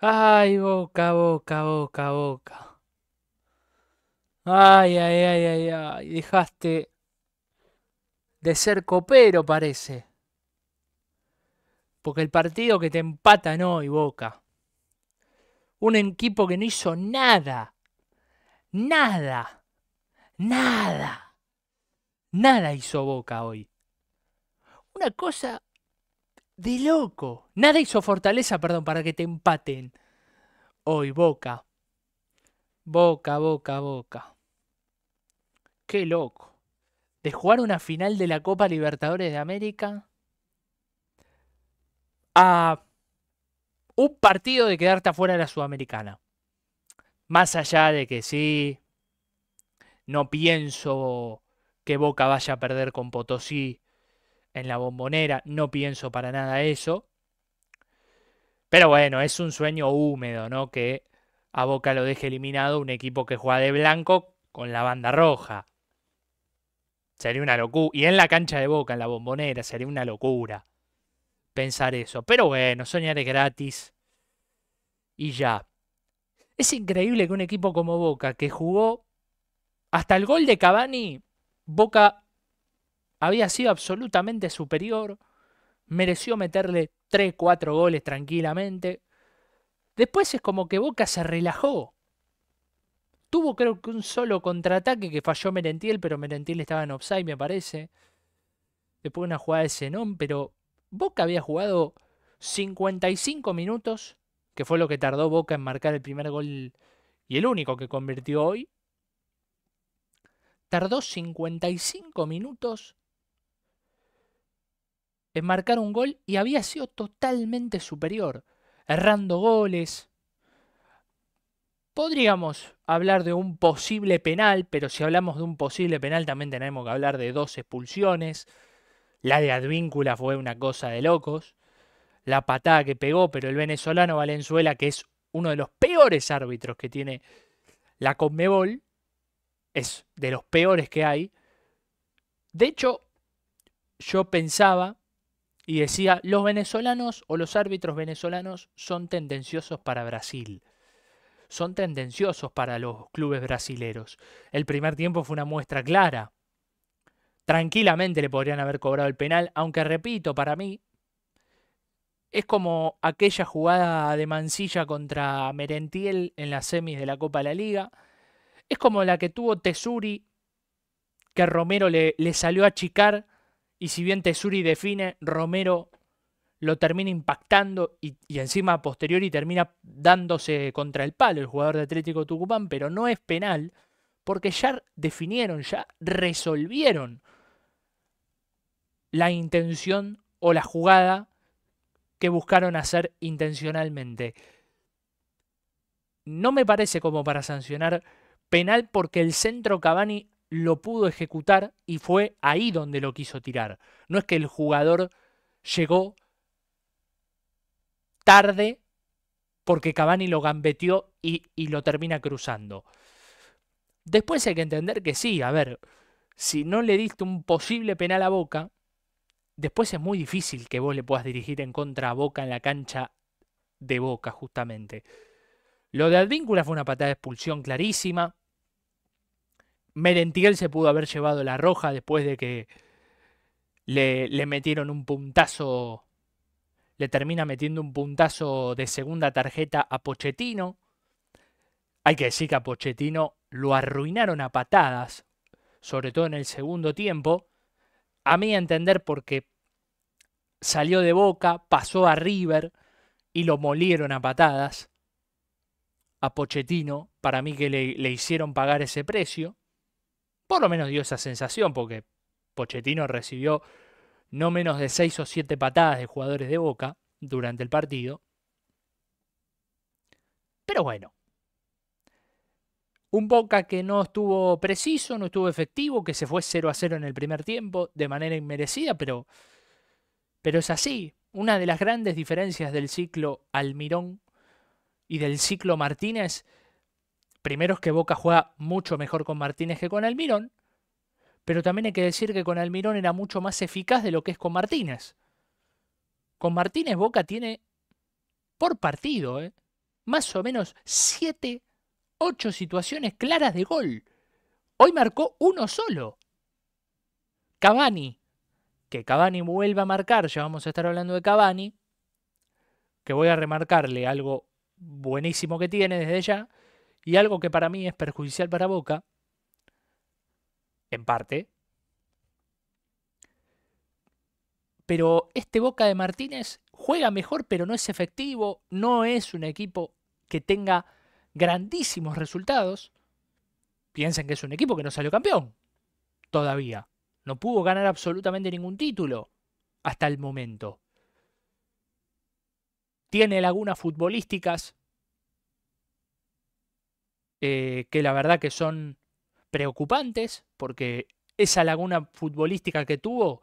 Ay, boca, boca, boca, boca. Ay, ay, ay, ay, ay. Dejaste de ser copero, parece. Porque el partido que te empatan hoy, Boca. Un equipo que no hizo nada. Nada. Nada. Nada hizo Boca hoy. Una cosa de loco. Nada hizo Fortaleza, perdón, para que te empaten. Hoy, Boca. Boca, Boca, Boca. Qué loco. De jugar una final de la Copa Libertadores de América a un partido de quedarte afuera de la Sudamericana. Más allá de que sí, no pienso que Boca vaya a perder con Potosí en la bombonera, no pienso para nada eso. Pero bueno, es un sueño húmedo, ¿no? Que a Boca lo deje eliminado un equipo que juega de blanco con la banda roja. Sería una locura. Y en la cancha de Boca, en la bombonera, sería una locura pensar eso. Pero bueno, soñar es gratis. Y ya. Es increíble que un equipo como Boca, que jugó hasta el gol de Cavani, Boca había sido absolutamente superior, mereció meterle 3, 4 goles tranquilamente. Después es como que Boca se relajó. Tuvo creo que un solo contraataque que falló Merentiel, pero Merentiel estaba en offside, me parece. Después una jugada de Zenón, pero Boca había jugado 55 minutos, que fue lo que tardó Boca en marcar el primer gol y el único que convirtió hoy. Tardó 55 minutos marcar un gol y había sido totalmente superior, errando goles. Podríamos hablar de un posible penal, pero si hablamos de un posible penal también tenemos que hablar de dos expulsiones. La de Advíncula fue una cosa de locos. La patada que pegó, pero el venezolano Valenzuela, que es uno de los peores árbitros que tiene la Conmebol, es de los peores que hay. De hecho, yo pensaba y decía, los venezolanos o los árbitros venezolanos son tendenciosos para Brasil. Son tendenciosos para los clubes brasileros. El primer tiempo fue una muestra clara. Tranquilamente le podrían haber cobrado el penal, aunque repito, para mí es como aquella jugada de Mancilla contra Merentiel en las semis de la Copa de la Liga. Es como la que tuvo Tesuri, que Romero le, le salió a achicar y si bien Tesuri define, Romero lo termina impactando y, encima encima y termina dándose contra el palo el jugador de Atlético Tucumán, pero no es penal porque ya definieron, ya resolvieron la intención o la jugada que buscaron hacer intencionalmente. No me parece como para sancionar penal porque el centro Cavani lo pudo ejecutar y fue ahí donde lo quiso tirar. No es que el jugador llegó tarde porque Cavani lo gambeteó y, y lo termina cruzando. Después hay que entender que sí, a ver, si no le diste un posible penal a Boca, después es muy difícil que vos le puedas dirigir en contra a Boca en la cancha de Boca, justamente. Lo de Advíncula fue una patada de expulsión clarísima. Merentiel se pudo haber llevado la roja después de que le, metieron un puntazo. Le termina metiendo un puntazo de segunda tarjeta a Pochettino. Hay que decir que a Pochettino lo arruinaron a patadas, sobre todo en el segundo tiempo. A mí entender porque salió de Boca, pasó a River y lo molieron a patadas a Pochettino, para mí que le hicieron pagar ese precio. Por lo menos dio esa sensación, porque Pochettino recibió no menos de 6 o 7 patadas de jugadores de Boca durante el partido. Pero bueno, un Boca que no estuvo preciso, no estuvo efectivo, que se fue 0 a 0 en el primer tiempo de manera inmerecida, pero, pero es así. Una de las grandes diferencias del ciclo Almirón y del ciclo Martínez Primero es que Boca juega mucho mejor con Martínez que con Almirón, pero también hay que decir que con Almirón era mucho más eficaz de lo que es con Martínez. Con Martínez Boca tiene por partido, eh, más o menos 7, 8 situaciones claras de gol. Hoy marcó uno solo. Cavani. Que Cavani vuelva a marcar, ya vamos a estar hablando de Cavani, que voy a remarcarle algo buenísimo que tiene desde ya, y algo que para mí es perjudicial para Boca, en parte, pero este Boca de Martínez juega mejor, pero no es efectivo, no es un equipo que tenga grandísimos resultados. Piensen que es un equipo que no salió campeón todavía. No pudo ganar absolutamente ningún título hasta el momento. Tiene lagunas futbolísticas eh, que la verdad que son preocupantes, porque esa laguna futbolística que tuvo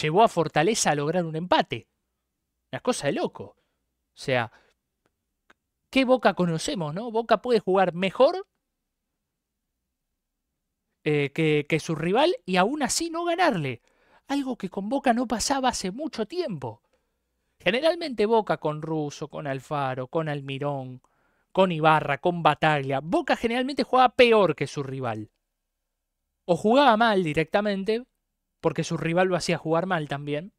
llevó a Fortaleza a lograr un empate. Una cosa de loco. O sea, ¿qué Boca conocemos, no? Boca puede jugar mejor eh, que, que, su rival y aún así no ganarle. Algo que con Boca no pasaba hace mucho tiempo. Generalmente Boca con Russo, con Alfaro, con Almirón, con Ibarra, con Bataglia. Boca generalmente jugaba peor que su rival. O jugaba mal directamente, porque su rival lo hacía jugar mal también.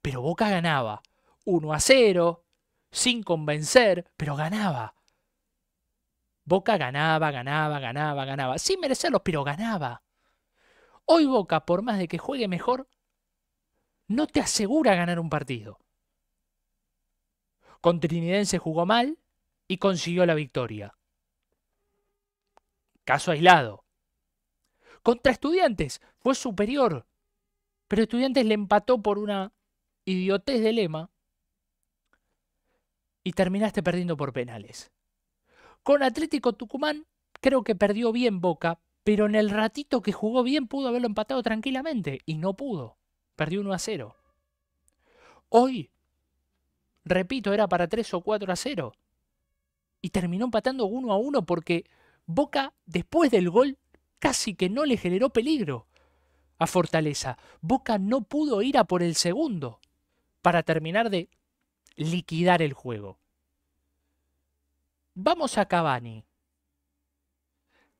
Pero Boca ganaba. 1 a 0, sin convencer, pero ganaba. Boca ganaba, ganaba, ganaba, ganaba. Sin merecerlo, pero ganaba. Hoy Boca, por más de que juegue mejor, no te asegura ganar un partido. Con Trinidense jugó mal, y consiguió la victoria. Caso aislado. Contra estudiantes fue superior, pero estudiantes le empató por una idiotez de lema y terminaste perdiendo por penales. Con Atlético Tucumán creo que perdió bien Boca, pero en el ratito que jugó bien pudo haberlo empatado tranquilamente y no pudo. Perdió 1 a 0. Hoy, repito, era para 3 o 4 a 0 y terminó empatando uno a uno porque Boca, después del gol, casi que no le generó peligro a Fortaleza. Boca no pudo ir a por el segundo para terminar de liquidar el juego. Vamos a Cavani.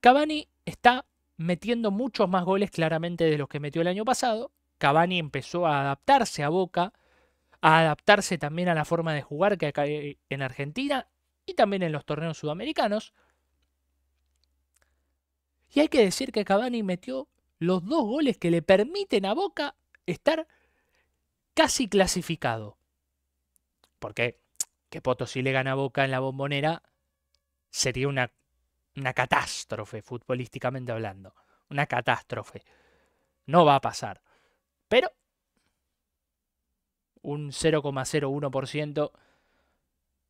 Cavani está metiendo muchos más goles claramente de los que metió el año pasado. Cavani empezó a adaptarse a Boca, a adaptarse también a la forma de jugar que eh, en Argentina y también en los torneos sudamericanos. Y hay que decir que Cabani metió los dos goles que le permiten a Boca estar casi clasificado. Porque que Potosí le gana a Boca en la bombonera sería una, una catástrofe futbolísticamente hablando. Una catástrofe. No va a pasar. Pero un 0,01%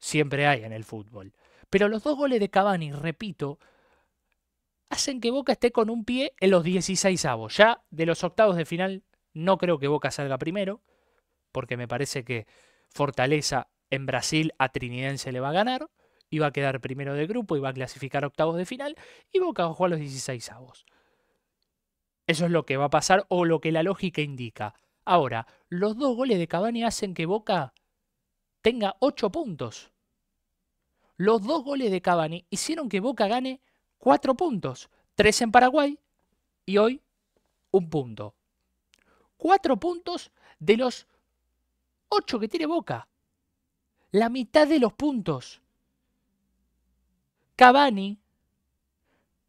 siempre hay en el fútbol. Pero los dos goles de Cavani, repito, hacen que Boca esté con un pie en los 16 avos. Ya de los octavos de final no creo que Boca salga primero, porque me parece que Fortaleza en Brasil a Trinidense le va a ganar, y va a quedar primero de grupo y va a clasificar octavos de final, y Boca va a los 16 avos. Eso es lo que va a pasar o lo que la lógica indica. Ahora, los dos goles de Cavani hacen que Boca tenga 8 puntos los dos goles de Cavani hicieron que Boca gane cuatro puntos, tres en Paraguay y hoy un punto. Cuatro puntos de los ocho que tiene Boca. La mitad de los puntos. Cavani,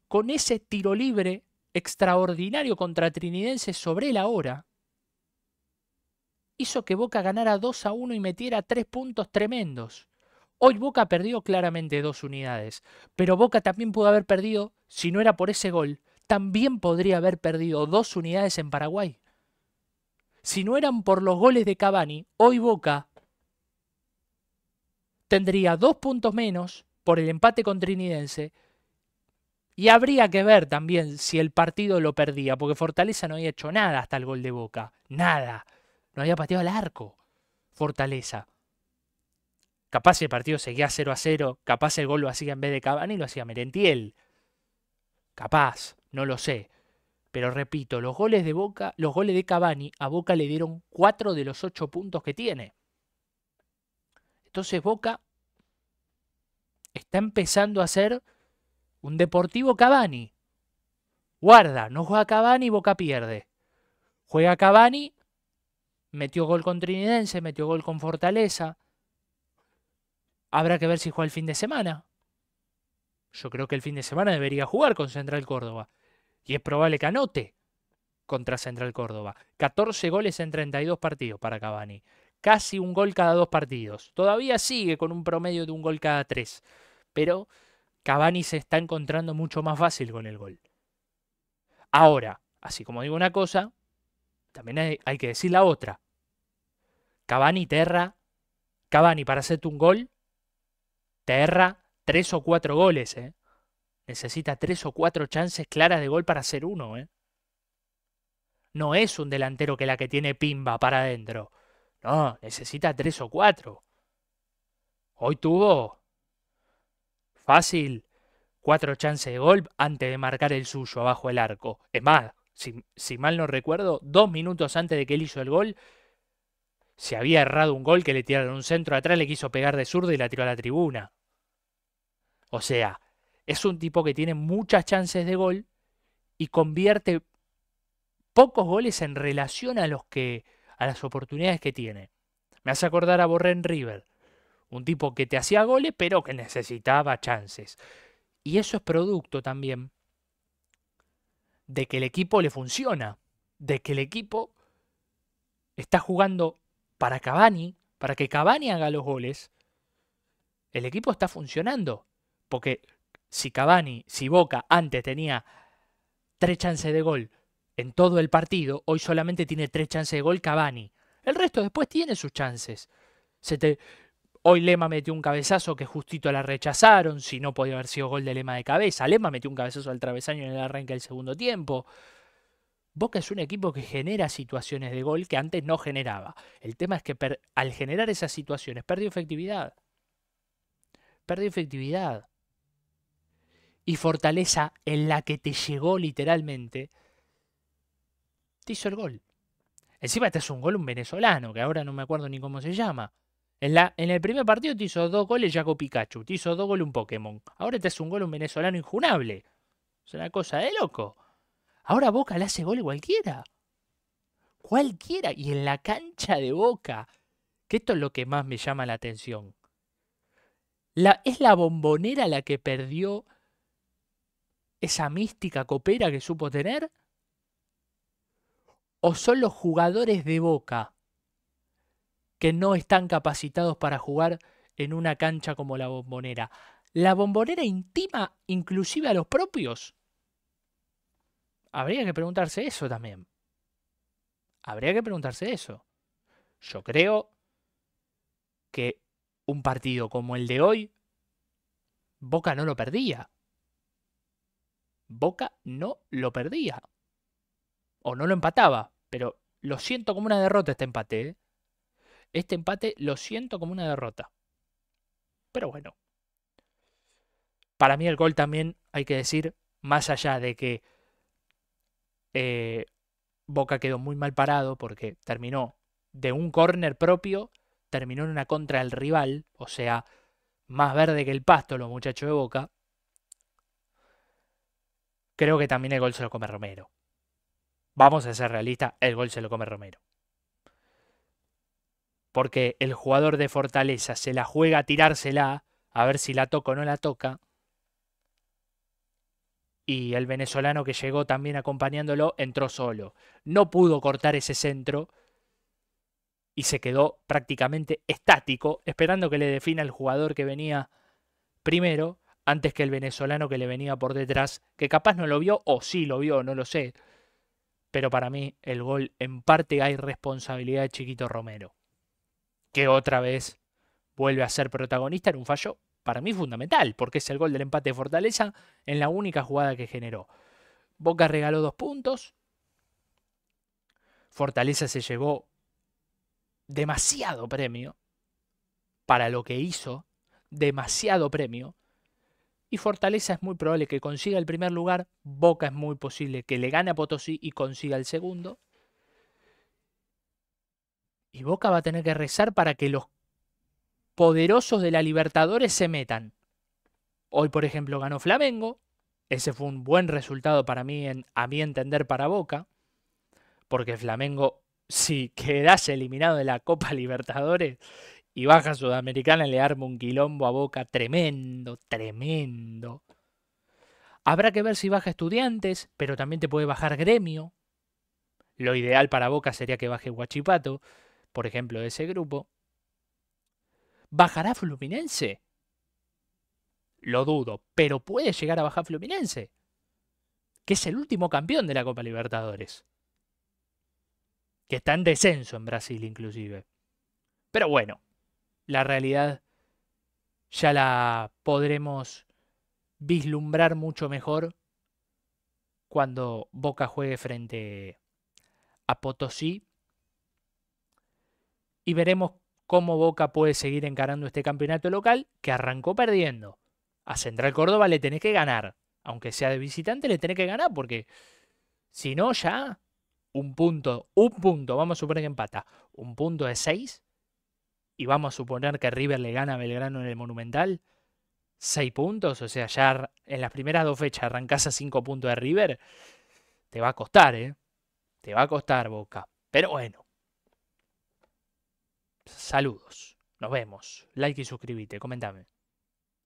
con ese tiro libre extraordinario contra Trinidense sobre la hora, hizo que Boca ganara 2 a 1 y metiera tres puntos tremendos. Hoy Boca perdió claramente dos unidades, pero Boca también pudo haber perdido, si no era por ese gol, también podría haber perdido dos unidades en Paraguay. Si no eran por los goles de Cavani, hoy Boca tendría dos puntos menos por el empate con Trinidense y habría que ver también si el partido lo perdía, porque Fortaleza no había hecho nada hasta el gol de Boca, nada, no había pateado al arco Fortaleza. Capaz el partido seguía 0 a 0, capaz el gol lo hacía en vez de Cavani, lo hacía Merentiel. Capaz, no lo sé. Pero repito, los goles de Boca, los goles de Cavani a Boca le dieron 4 de los 8 puntos que tiene. Entonces Boca está empezando a ser un deportivo Cavani. Guarda, no juega Cavani, Boca pierde. Juega Cavani, metió gol con Trinidense, metió gol con Fortaleza, Habrá que ver si juega el fin de semana. Yo creo que el fin de semana debería jugar con Central Córdoba. Y es probable que anote contra Central Córdoba. 14 goles en 32 partidos para Cavani. Casi un gol cada dos partidos. Todavía sigue con un promedio de un gol cada tres. Pero Cavani se está encontrando mucho más fácil con el gol. Ahora, así como digo una cosa, también hay, que decir la otra. Cavani Terra. Terra. Cavani para hacerte un gol te tres o cuatro goles, ¿eh? Necesita tres o cuatro chances claras de gol para hacer uno, ¿eh? No es un delantero que la que tiene pimba para adentro. No, necesita tres o cuatro. Hoy tuvo fácil cuatro chances de gol antes de marcar el suyo abajo el arco. Es más, si, si, mal no recuerdo, dos minutos antes de que él hizo el gol, se había errado un gol que le tiraron un centro atrás, le quiso pegar de zurdo y la tiró a la tribuna. O sea, es un tipo que tiene muchas chances de gol y convierte pocos goles en relación a los que a las oportunidades que tiene. Me hace acordar a Borren River, un tipo que te hacía goles pero que necesitaba chances. Y eso es producto también de que el equipo le funciona, de que el equipo está jugando para Cabani, para que Cabani haga los goles, el equipo está funcionando. Porque si Cabani, si Boca antes tenía tres chances de gol en todo el partido, hoy solamente tiene tres chances de gol Cabani. El resto después tiene sus chances. Se Hoy Lema metió un cabezazo que justito la rechazaron, si no podía haber sido gol de Lema de cabeza. Lema metió un cabezazo al travesaño en el arranque del segundo tiempo. Boca es un equipo que genera situaciones de gol que antes no generaba. El tema es que al generar esas situaciones perdió efectividad. Perdió efectividad. Y fortaleza en la que te llegó literalmente, te hizo el gol. Encima te hace un gol un venezolano, que ahora no me acuerdo ni cómo se llama. En, la, en el primer partido te hizo dos goles Jaco Pikachu, te hizo dos goles un Pokémon. Ahora te es un gol un venezolano injunable. Es una cosa de loco. Ahora Boca le hace gol cualquiera. Cualquiera. Y en la cancha de Boca. Que esto es lo que más me llama la atención. es la bombonera la que perdió esa mística copera que supo tener. ¿O son los jugadores de Boca que no están capacitados para jugar en una cancha como la bombonera? ¿La bombonera intima inclusive a los propios? Habría que preguntarse eso también. Habría que preguntarse eso. Yo creo que un partido como el de hoy, Boca no lo perdía. Boca no lo perdía. O no lo empataba. Pero lo siento como una derrota este empate. ¿eh? Este empate lo siento como una derrota. Pero bueno. Para mí el gol también, hay que decir, más allá de que eh, Boca quedó muy mal parado porque terminó de un córner propio, terminó en una contra del rival, o sea, más verde que el pasto los muchachos de Boca. Creo que también el gol se lo come Romero. Vamos a ser realistas, el gol se lo come Romero. Porque el jugador de Fortaleza se la juega a tirársela, a ver si la toca o no la toca y el venezolano que llegó también acompañándolo entró solo. No pudo cortar ese centro y se quedó prácticamente estático, esperando que le defina el jugador que venía primero, antes que el venezolano que le venía por detrás, que capaz no lo vio o sí lo vio, no lo sé. Pero para mí el gol en parte hay responsabilidad de Chiquito Romero, que otra vez vuelve a ser protagonista en un fallo para mí fundamental, porque es el gol del empate de Fortaleza en la única jugada que generó. Boca regaló dos puntos. Fortaleza se llevó demasiado premio para lo que hizo, demasiado premio. Y Fortaleza es muy probable que consiga el primer lugar, Boca es muy posible que le gane a Potosí y consiga el segundo. Y Boca va a tener que rezar para que los poderosos de la Libertadores se metan. Hoy, por ejemplo, ganó Flamengo. Ese fue un buen resultado para mí, en, a mi entender, para Boca. Porque Flamengo, si quedas eliminado de la Copa Libertadores y baja Sudamericana, le arma un quilombo a Boca tremendo, tremendo. Habrá que ver si baja estudiantes, pero también te puede bajar gremio. Lo ideal para Boca sería que baje Guachipato, por ejemplo, de ese grupo. ¿Bajará Fluminense? Lo dudo, pero puede llegar a bajar Fluminense, que es el último campeón de la Copa Libertadores. Que está en descenso en Brasil inclusive. Pero bueno, la realidad ya la podremos vislumbrar mucho mejor cuando Boca juegue frente a Potosí. Y veremos cómo Boca puede seguir encarando este campeonato local que arrancó perdiendo. A Central Córdoba le tenés que ganar. Aunque sea de visitante, le tenés que ganar porque si no, ya un punto, un punto, vamos a suponer que empata, un punto de seis y vamos a suponer que River le gana a Belgrano en el Monumental, seis puntos, o sea, ya en las primeras dos fechas arrancás a cinco puntos de River, te va a costar, ¿eh? Te va a costar Boca. Pero bueno, Saludos. Nos vemos. Like y suscríbete. Comentame.